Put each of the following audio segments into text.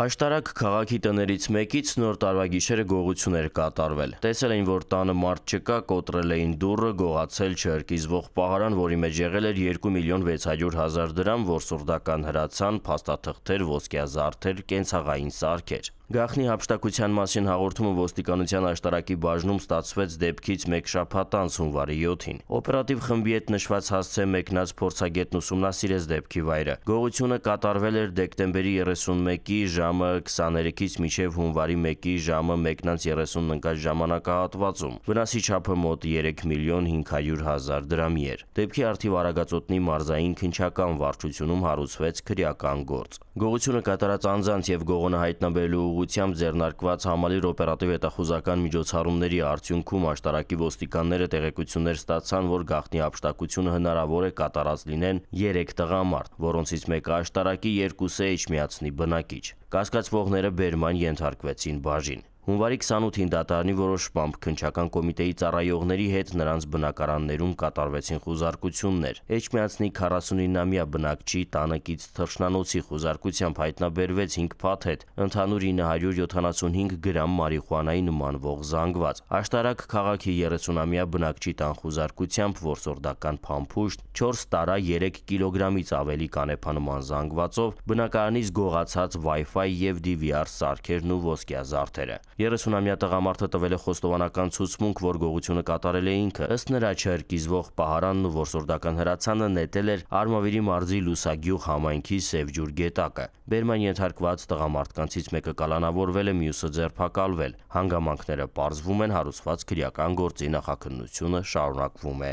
Աշտարակ քաղաքի տներից մեկից նոր տարվա գիշերը գողություն էր կատարվել։ Տեսել էին, որ տանը մարդ չկա, կոտրել էին դուռը, գողացել չերկիզվող պահարան, որի մեջ եղել էր 2 միլիոն 600 հազար դրամ, որսորդական հրացան, փաստաթղթեր, ոսկեազարդեր, կենցաղային սարքեր։ Գախնի հապշտակության մասին հաղորդումը ոստիկանության աշտարակի բաժնում ստացվեց դեպքից մեկ շաբաթ անց հունվարի 7-ին։ Օպերատիվ խմբի հետ նշված հասցե մեկնած փորձագետն ուսումնասիրեց դեպքի վայրը։ Գողությունը կատարվել էր դեկտեմբերի 31-ի ժամը 23-ից մինչև հունվարի 1-ի ժամը 1:30-ն ընկած ժամանակահատվածում։ Վնասի չափը մոտ 3 միլիոն 500 հազար դրամի էր։ Դեպքի արդիվ Արագածոտնի մարզային քնչական վարչությունում հարուցվեց քրեական գործ։ Գողությունը կատարած անձանց եւ գողոնը հայտնաբերելու ուղությամբ ձեռնարկված համալիր օպերատիվ հետախուզական միջոցառումների արդյունքում աշտարակի ոստիկանները տեղեկություններ ստացան, որ գաղտնի հապշտակությունը հնարավոր է կատարած լինեն 3 տղամարդ, որոնցից մեկը աշտարակի, երկուսը Էջմիածնի բնակիչ։ Կասկածվողները բերման ենթարկվեցին բաժին։ Հունվարի 28-ին դատարանի որոշ պամպ քնչական կոմիտեի ծառայողների հետ նրանց բնակարաններում կատարվեցին խուզարկություններ։ Էջմիածնի 49-ամյա բնակչի տանեկից թռշնանոցի խուզարկությամբ հայտնաբերվեց 5 փաթեթ, ընդհանուր 975 գրամ մարիխուանայի նմանվող զանգված։ Աշտարակ քաղաքի 30-ամյա բնակչի տան խուզարկությամբ որսորդական փամփուշտ 4 տարա 3 կիլոգրամից ավելի կանեփանման զանգվածով բնակարանից գողացած Wi-Fi եւ DVR սարքերն ու ոսկյազարդերը։ 30-ամյա տղամարդը տվել է խոստովանական ցուցմունք, որ գողությունը կատարել է ինքը։ Ըստ նրա չերկիզվող պահարանն ու որսորդական հրացանը նետել էր Արմավիրի մարզի Լուսագյուղ համայնքի Սևջուր գետակը։ Բերման ենթարկված տղամարդկանցից մեկը կալանավորվել է, մյուսը ձերբակալվել։ Հանգամանքները պարզվում են, հարուցված քրեական գործի նախաքննությունը շարունակվում է։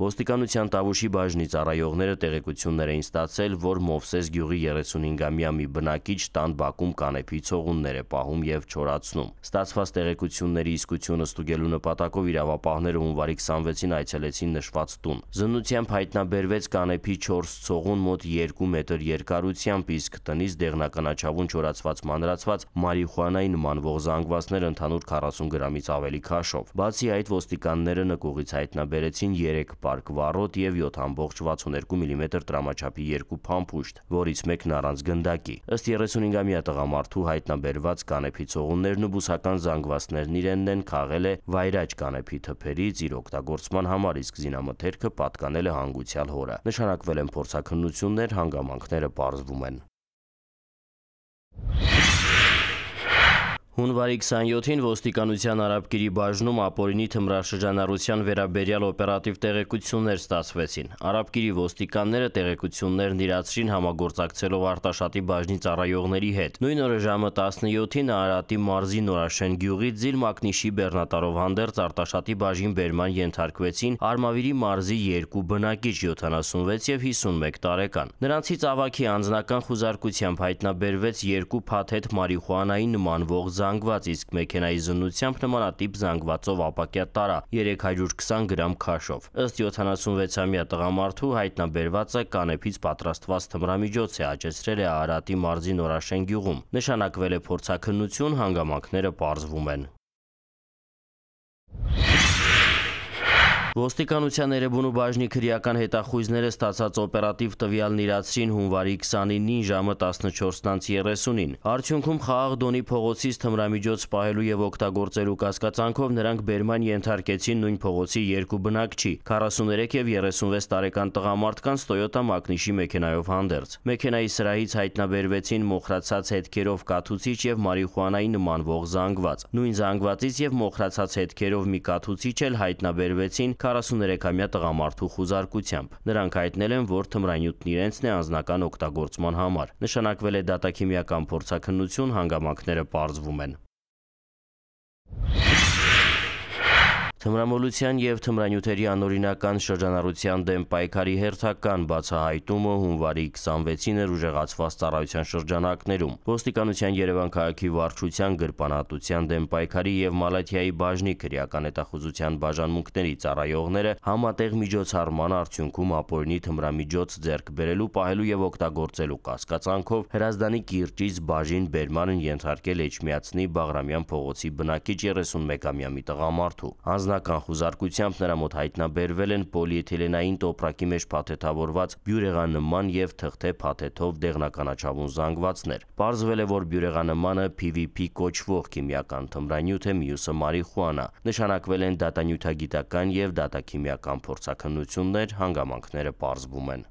Ոստիկանության Տավուշի բաժնի ծառայողները տեղեկություններ էին ստացել, որ Մովսես գյուղի 35-ամյա մի բնակիչ տան բակում կանեփի ցողուններ է պահում եւ չորացնում։ Ստացված տեղեկությունների իսկությունը ստուգելու նպատակով իրավապահները հունվարի 26-ին այցելեցին նշված տուն։ Զննությամբ հայտնաբերվեց կանեփի 4 ցողուն մոտ 2 մետր երկարությամբ, իսկ տնից դեղնականաչավուն չորացված մանրացված մարիխուանայի նմանվող զանգվածներ ընդհանուր 40 գրամից ավելի քաշով։ Բացի այդ ոստիկանները նկուղից հայտնաբերեցին 3 պա կարգ վառոտ եւ 7.62 մմ տրամաչափի երկու փամփուշտ, որից մեկն առանց գնդակի։ Ըստ 35-ամյա տղամարդու հայտնաբերված կանեփի ցողուններն ու բուսական զանգվածներն իրենն են քաղել է վայրաճ կանեփի թփերից իր օգտագործման համար, իսկ զինամթերքը պատկանել է հանգուցյալ հորը։ Նշանակվել են փորձակնություններ, հանգամանքները բարձվում են։ Հունվարի 27-ին ոստիկանության արաբկիրի բաժնում ապորինի թմրաշրջանառության վերաբերյալ օպերատիվ տեղեկություններ ստացվեցին։ Արաբկիրի ոստիկանները տեղեկություններն իրացրին համագործակցելով Արտաշատի բաժնի ծառայողների հետ։ Նույն օրը ժամը 17-ին Արարատի մարզի Նորաշեն գյուղի Ձիլ Մակնիշի բեռնատարով հանդերձ Արտաշատի բաժին բերման ենթարկվեցին Արմավիրի մարզի երկու բնակիչ 76 եւ 51 տարեկան։ Նրանցից ավակի անձնական խուզարկությամբ հայտնաբերվեց երկու փաթեթ մարիխուանայի նմանվող զան զանգված, իսկ մեքենայի զննությամբ նմանատիպ զանգվածով ապակյա տարա 320 գրամ քաշով։ Ըստ 76-ամյա տղամարդու հայտնաբերվածը կանեփից պատրաստված թմրամիջոց է աճեցրել է Արարատի մարզի Նորաշեն գյուղում։ Նշանակվել է փորձաքննություն, հանգամանքները պարզվում են։ Ոստիկանության Էրեբունու բաժնի քրեական հետախույզները ստացած օպերատիվ տվյալն իրացրին հունվարի 29-ին ժամը 14:30-ին։ Արդյունքում խաղաղ դոնի փողոցից թմրամիջոց սպահելու եւ օգտագործելու կասկածանքով նրանք բերման ենթարկեցին նույն փողոցի երկու բնակչի՝ 43 եւ 36 տարեկան տղամարդկանց Toyota մակնիշի մեքենայով հանդերձ։ Մեքենայի սրահից հայտնաբերվեցին մոխրացած հետքերով կաթուցիչ եւ մարիխուանայի նմանվող զանգված։ Նույն զանգվածից եւ մոխրացած հետքերով մի կաթուցիչ էլ հայտնաբերվեցին 43-ամյա տղամարդու խուզարկությամբ։ Նրանք հայտնել են, որ թմրանյութն իրենցն է անձնական օգտագործման համար։ Նշանակվել է դատաքիմիական փորձաքննություն, հանգամանքները պարզվում են։ Թմրամոլության եւ թմրանյութերի անօրինական շրջանառության դեմ պայքարի հերթական բացահայտումը հունվարի 26-ին էր ուժեղացված ծառայության շրջանակներում։ Ոստիկանության Երևան քաղաքի վարչության գրպանատության դեմ պայքարի եւ Մալաթիայի բաժնի քրեական հետախուզության բաժանմունքների ծառայողները համատեղ միջոցառման արդյունքում ապօրինի թմրամիջոց ձեռք բերելու, պահելու եւ օգտագործելու կասկածանքով Հրազդանի կիրճից բաժին բերման ենթարկել Էջմիածնի Բաղրամյան փողոցի բնակիչ 31-ամյա մի տղամարդու։ Անձ առանձնական խուզարկությամբ նրա մոտ հայտնաբերվել են պոլիեթիլենային տոպրակի մեջ փաթեթավորված բյուրեղանման եւ թղթե փաթեթով դեղնականաչավուն զանգվածներ։ Պարզվել է, որ բյուրեղանմանը PVP կոչվող քիմիական թմրանյութ է, մյուսը մարիխուանա։ Նշանակվել են դատանյութագիտական եւ դատաքիմիական փորձաքննություններ, հանգամանքները պարզվում են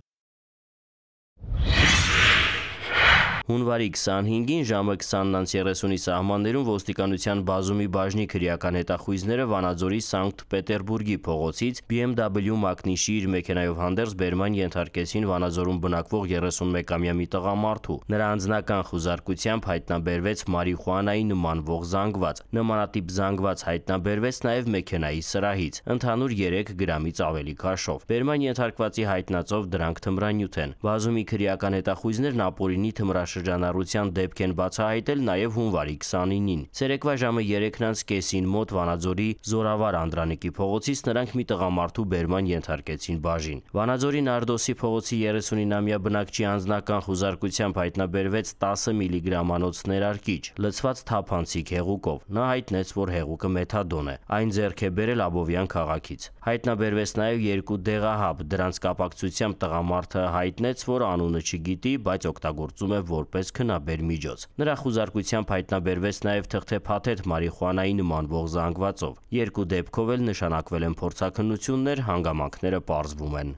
հունվարի 25-ին ժամը 20:30-ի սահմաններում ոստիկանության բազումի բաժնի քրեական հետախույզները Վանաձորի Սանկտ Պետերբուրգի փողոցից BMW մակնիշի իր մեքենայով հանդերձ բերման ենթարկեցին Վանաձորում բնակվող 31-ամյա մի տղամարդու։ Նրա անձնական խուզարկությամբ հայտնաբերվեց մարիխուանայի նմանվող զանգված։ Նմանատիպ զանգված հայտնաբերվեց նաև մեքենայի սրահից, ընդհանուր 3 գրամից ավելի քաշով։ Բերման ենթարկվածի հայտնածով դրանք թմրանյութ են։ Բազումի քրեական հետախույզներն ապօրինի թմրաշ տարածաշրջանառության դեպք են բացահայտել նաև հունվարի 29-ին։ Ցերեկվա ժամը 3:30-ին մոտ Վանաձորի Զորավար Անդրանիկի փողոցից նրանք մի տղամարդու բերման ենթարկեցին բաժին։ Վանաձորի Նարդոսի փողոցի 39-ամյա բնակչի անձնական խուզարկությամբ հայտնաբերվեց 10 միլիգրամանոց ներարկիչ, լցված թափանցիկ հեղուկով։ Նա հայտնեց, որ հեղուկը մեթադոն է։ Այն ձեռք է բերել Աբովյան քաղաքից։ Հայտնաբերվեց նաև երկու դեղահապ, դրանց կապակցությամբ տղամարդը հայտնեց, որ անունը չգիտի, բայց օգտագործում է որպես որպես քնաբեր միջոց։ Նրա խուզարկությամբ հայտնաբերվեց նաև թղթեփաթեթ մարիխուանայի նման ողզանգվածով։ Երկու դեպքով էլ նշանակվել են փորձաքննություններ, հանգամանքները պարզվում են։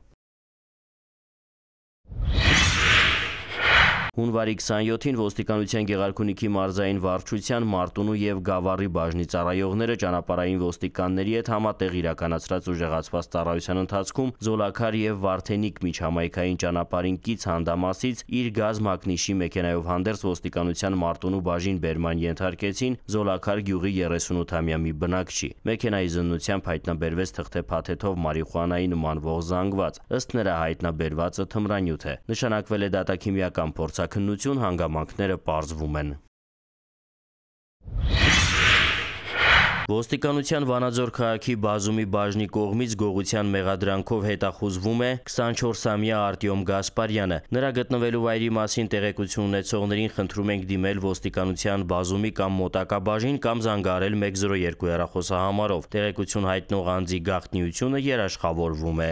Հունվարի 27-ին ոստիկանության Գեղարքունիքի մարզային վարչության Մարտունու եւ Գավառի բաժնի ծառայողները ճանապարհային ոստիկանների հետ համատեղ իրականացրած ուժեղացված ծառայության ընթացքում Զոլակար եւ Վարդենիկ միջհամայքային ճանապարհին կից հանդամասից իր գազ մակնիշի մեքենայով հանդերձ ոստիկանության Մարտունու բաժին բերման ենթարկեցին Զոլակար գյուղի 38-ամյա մի բնակչի։ Մեքենայի զննությամբ հայտնաբերվեց թղթեփաթեթով մարիխուանայի նմանվող զանգված։ Ըստ նրա հայտնաբերվածը թմրանյութ է։ Նշանակվել է դատաքիմիական փորձ հետաքննություն հանգամանքները պարզվում են։ Ոստիկանության Վանաձոր քաղաքի բազումի բաժնի կողմից գողության մեղադրանքով հետախուզվում է 24-ամյա Արտյոմ Գասպարյանը։ Նրա գտնվելու վայրի մասին տեղեկություն ունեցողներին խնդրում ենք դիմել ոստիկանության բազումի կամ մոտակա բաժին կամ զանգարել 102 հեռախոսահամարով։ Տեղեկություն հայտնող անձի գաղտնիությունը երաշխավորվում է։